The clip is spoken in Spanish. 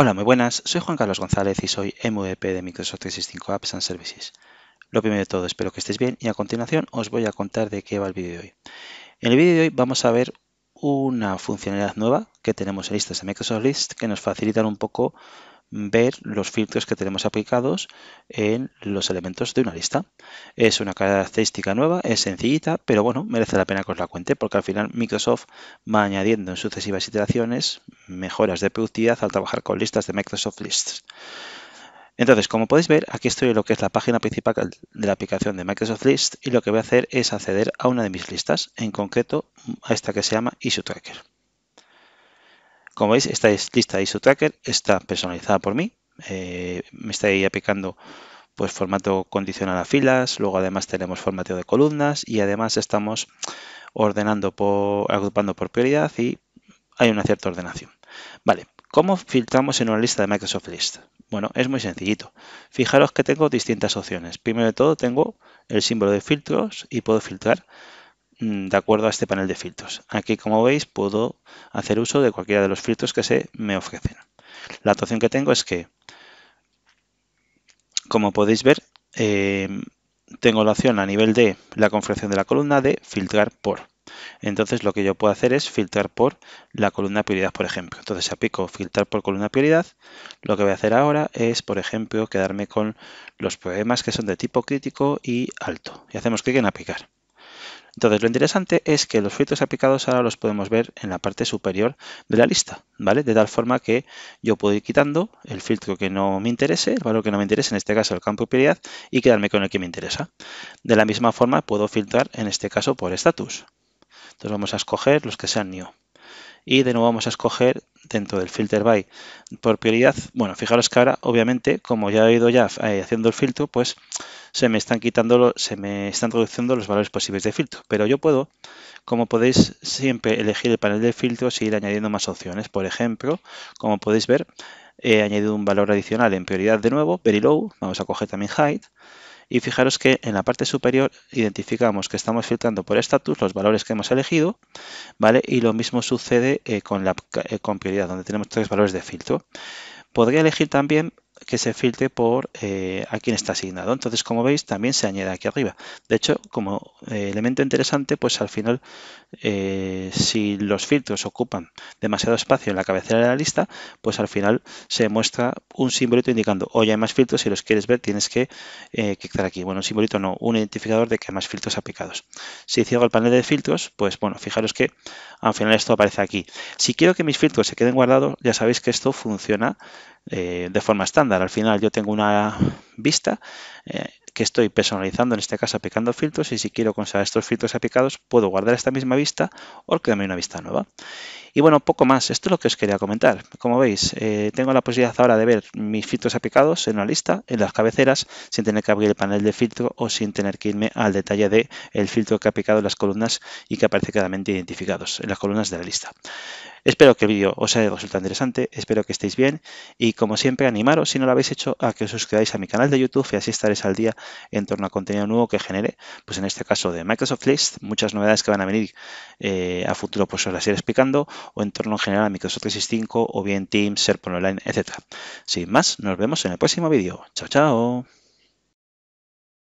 Hola, muy buenas. Soy Juan Carlos González y soy MVP de Microsoft 365 Apps and Services. Lo primero de todo, espero que estéis bien y a continuación os voy a contar de qué va el vídeo de hoy. En el vídeo de hoy vamos a ver una funcionalidad nueva que tenemos en listas de Microsoft List que nos facilitan un poco ver los filtros que tenemos aplicados en los elementos de una lista. Es una característica nueva, es sencillita, pero bueno, merece la pena que os la cuente porque al final Microsoft va añadiendo en sucesivas iteraciones mejoras de productividad al trabajar con listas de Microsoft Lists. Entonces, como podéis ver, aquí estoy en lo que es la página principal de la aplicación de Microsoft List y lo que voy a hacer es acceder a una de mis listas, en concreto a esta que se llama Issue Tracker. Como veis, esta lista de ISO Tracker está personalizada por mí. Eh, me está aplicando pues formato condicional a filas, luego además tenemos formato de columnas y además estamos ordenando por agrupando por prioridad y hay una cierta ordenación. Vale, ¿cómo filtramos en una lista de Microsoft List? Bueno, es muy sencillito. Fijaros que tengo distintas opciones. Primero de todo tengo el símbolo de filtros y puedo filtrar Mm, de acuerdo a este panel de filtros. Aquí, como veis, puedo hacer uso de cualquiera de los filtros que se me ofrecen. La opción que tengo es que, como podéis ver, em, tengo la opción a nivel de la configuración de la columna de filtrar por. Entonces lo que yo puedo hacer es filtrar por la columna prioridad, por ejemplo. Entonces si aplico filtrar por columna prioridad, lo que voy a hacer ahora es, por ejemplo, quedarme con los problemas que son de tipo crítico y alto. Y hacemos clic en aplicar. Entonces, lo interesante es que los filtros aplicados ahora los podemos ver en la parte superior de la lista, ¿vale? De tal forma que yo puedo ir quitando el filtro que no me interese, el valor que no me interese, en este caso el campo prioridad, y quedarme con el que me interesa. De la misma forma, puedo filtrar en este caso por estatus. Entonces vamos a escoger los que sean new y de nuevo vamos a escoger dentro del filter by por prioridad. Bueno, fijaros que ahora obviamente como ya he ido ya eh, haciendo el filtro, pues se me están quitando, se me están reduciendo los valores posibles de filtro, pero yo puedo, como podéis siempre elegir el panel de filtros y ir añadiendo más opciones. Por ejemplo, como podéis ver, he añadido un valor adicional en prioridad de nuevo, very low, vamos a coger también height y fijaros que en la parte superior identificamos que estamos filtrando por estatus los valores que hemos elegido, ¿vale? Y lo mismo sucede eh, con, la, eh, donde tenemos tres valores de filtro. Podría elegir también que se filtre por eh, a quién está asignado. Entonces, como veis, también se añade aquí arriba. De hecho, como eh, elemento interesante, pues al final, eh, si los filtros ocupan demasiado espacio en la cabecera de la lista, pues al final se muestra un simbolito indicando, oye, hay más filtros, si los quieres ver tienes que clicar aquí. Bueno, un simbolito no, un identificador de que hay más filtros aplicados. Si cierro el panel de filtros, pues bueno, fijaros que al final esto aparece aquí. Si quiero que mis filtros se queden guardados, ya sabéis que esto funciona eh, de forma estándar. Al final yo tengo una vista eh, que estoy personalizando, en este caso aplicando filtros, y si quiero conservar estos filtros aplicados, puedo guardar esta misma vista o crearme una vista nueva. Y bueno, poco más. Esto es lo que os quería comentar. Como veis, eh, tengo la posibilidad ahora de ver mis filtros aplicados en la lista, en las cabeceras, sin tener que abrir el panel de filtro o sin tener que irme al detalle del el filtro que ha aplicado en las columnas y que aparece claramente identificados en las columnas de la lista. Espero que el vídeo os haya resultado interesante, espero que estéis bien y como siempre animaros, si no lo habéis hecho, a que os suscribáis a mi canal de YouTube y así estaréis al día en torno a contenido nuevo que genere, pues en este caso de Microsoft List, muchas novedades que van a venir eh, a futuro pues os las iré explicando o en torno en general a Microsoft 365 o bien Teams, SharePoint Online, etc. Sin más, nos vemos en el próximo vídeo. Chao, chao.